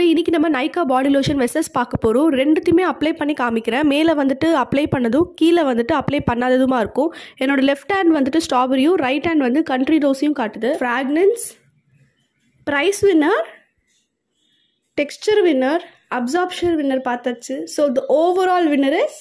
மக்களே இன்றைக்கி நம்ம நைக்கா பாடி லோஷன் வெசஸ் பார்க்க போகிறோம் ரெண்டுத்தையுமே அப்ளை பண்ணி காமிக்கிறேன் மேலே வந்துட்டு அப்ளை பண்ணதும் கீழே வந்துட்டு அப்ளை பண்ணாததுமாக இருக்கும் என்னோட லெஃப்ட் ஹேண்ட் வந்துட்டு ஸ்ட்ராபெரியும் ரைட் ஹேண்ட் வந்து கண்ட்ரி ரோஸையும் காட்டுது fragrance prize winner texture winner absorption winner பார்த்தாச்சு so the overall winner is